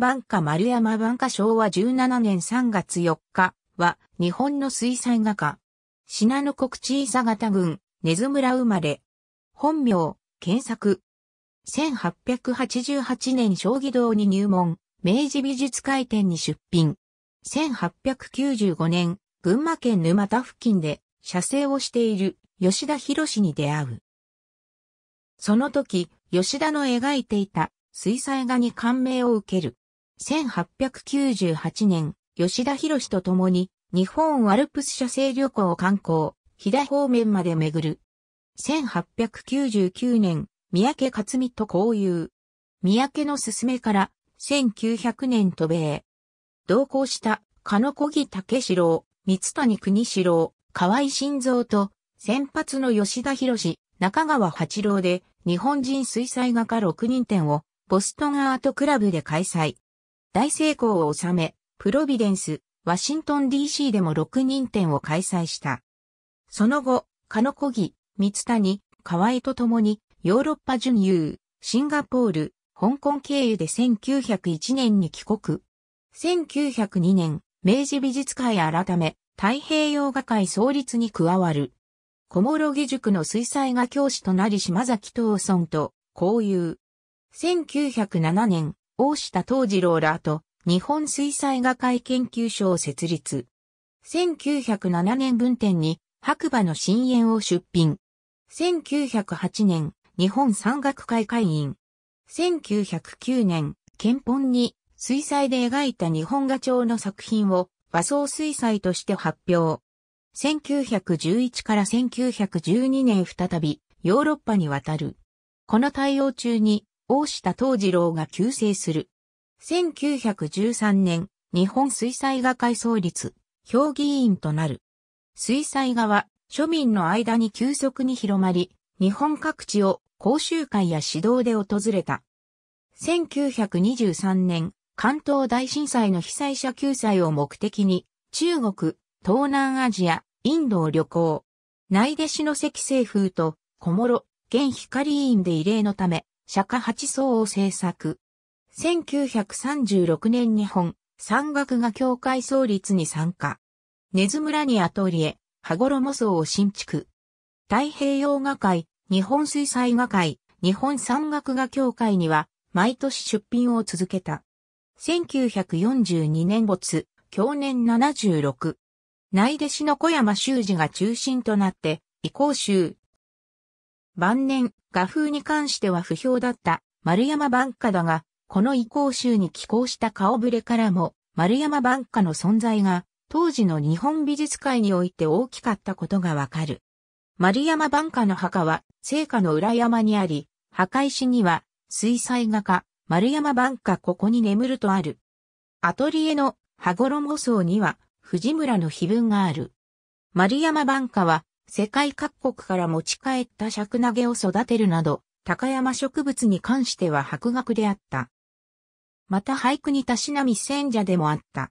晩夏丸山晩夏昭和17年3月4日は日本の水彩画家。信濃国小佐型郡、根津村生まれ。本名、検索。1888年将棋道に入門、明治美術会展に出品。1895年、群馬県沼田付近で写生をしている吉田博に出会う。その時、吉田の描いていた水彩画に感銘を受ける。1898年、吉田博士と共に、日本アルプス社製旅行を観光、飛騨方面まで巡る。1899年、三宅克美と交友。三宅の勧めから、1900年渡米。同行した、金子木武四郎、三谷国四郎、河合晋三と、先発の吉田博士、中川八郎で、日本人水彩画家6人展を、ボストンアートクラブで開催。大成功を収め、プロビデンス、ワシントン DC でも6人展を開催した。その後、カノコギ、三谷、河合と共に、ヨーロッパ準優、シンガポール、香港経由で1901年に帰国。1902年、明治美術会改め、太平洋画会創立に加わる。小諸義塾の水彩画教師となり島崎東村と交友。1907年、大下藤次郎らと日本水彩画界研究所を設立。1907年分店に白馬の深淵を出品。1908年、日本山岳会会員。1909年、憲本に水彩で描いた日本画調の作品を和装水彩として発表。1911から1912年再びヨーロッパに渡る。この対応中に大下藤次郎が救世する。1913年、日本水彩画会創立、評議員となる。水彩画は庶民の間に急速に広まり、日本各地を講習会や指導で訪れた。1923年、関東大震災の被災者救済を目的に、中国、東南アジア、インドを旅行。内出の関西風と小諸、現光委員で異例のため、釈迦八層を制作。1936年日本、山岳画協会創立に参加。根津村にアトリエ、羽衣層を新築。太平洋画会、日本水彩画会、日本山岳画協会には、毎年出品を続けた。1942年没、去年76。内弟子の小山修二が中心となって、移行州、晩年、画風に関しては不評だった丸山晩夏だが、この移行集に寄稿した顔ぶれからも、丸山晩夏の存在が、当時の日本美術界において大きかったことがわかる。丸山晩夏の墓は、聖火の裏山にあり、墓石には、水彩画家、丸山晩夏ここに眠るとある。アトリエの羽衣層には、藤村の碑文がある。丸山晩夏は、世界各国から持ち帰った尺投げを育てるなど、高山植物に関しては博学であった。また俳句にたしなみ戦者でもあった。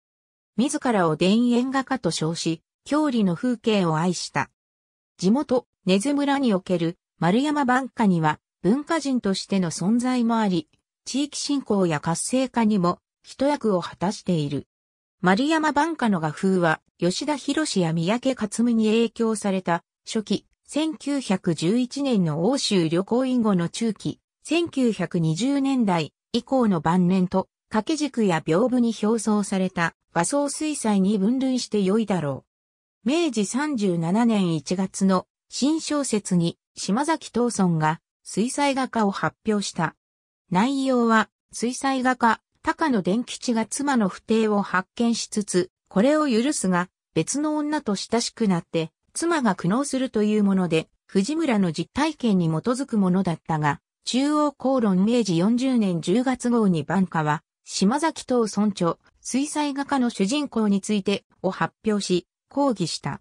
自らを田園画家と称し、郷里の風景を愛した。地元、根津村における丸山晩夏には文化人としての存在もあり、地域振興や活性化にも一役を果たしている。丸山晩夏の画風は吉田博士や三宅克美に影響された初期、1911年の欧州旅行以後の中期、1920年代以降の晩年と、掛け軸や屏風に表層された和装水彩に分類して良いだろう。明治37年1月の新小説に島崎藤村が水彩画家を発表した。内容は水彩画家高野伝吉が妻の不定を発見しつつ、これを許すが別の女と親しくなって妻が苦悩するというもので、藤村の実体験に基づくものだったが、中央公論明治40年10月号に晩夏は、島崎藤村長、水彩画家の主人公についてを発表し、抗議した。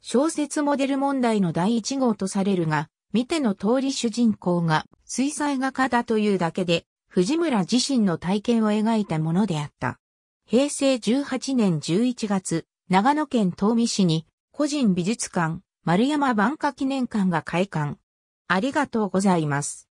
小説モデル問題の第一号とされるが、見ての通り主人公が水彩画家だというだけで、藤村自身の体験を描いたものであった。平成18年11月、長野県東美市に個人美術館、丸山万華記念館が開館。ありがとうございます。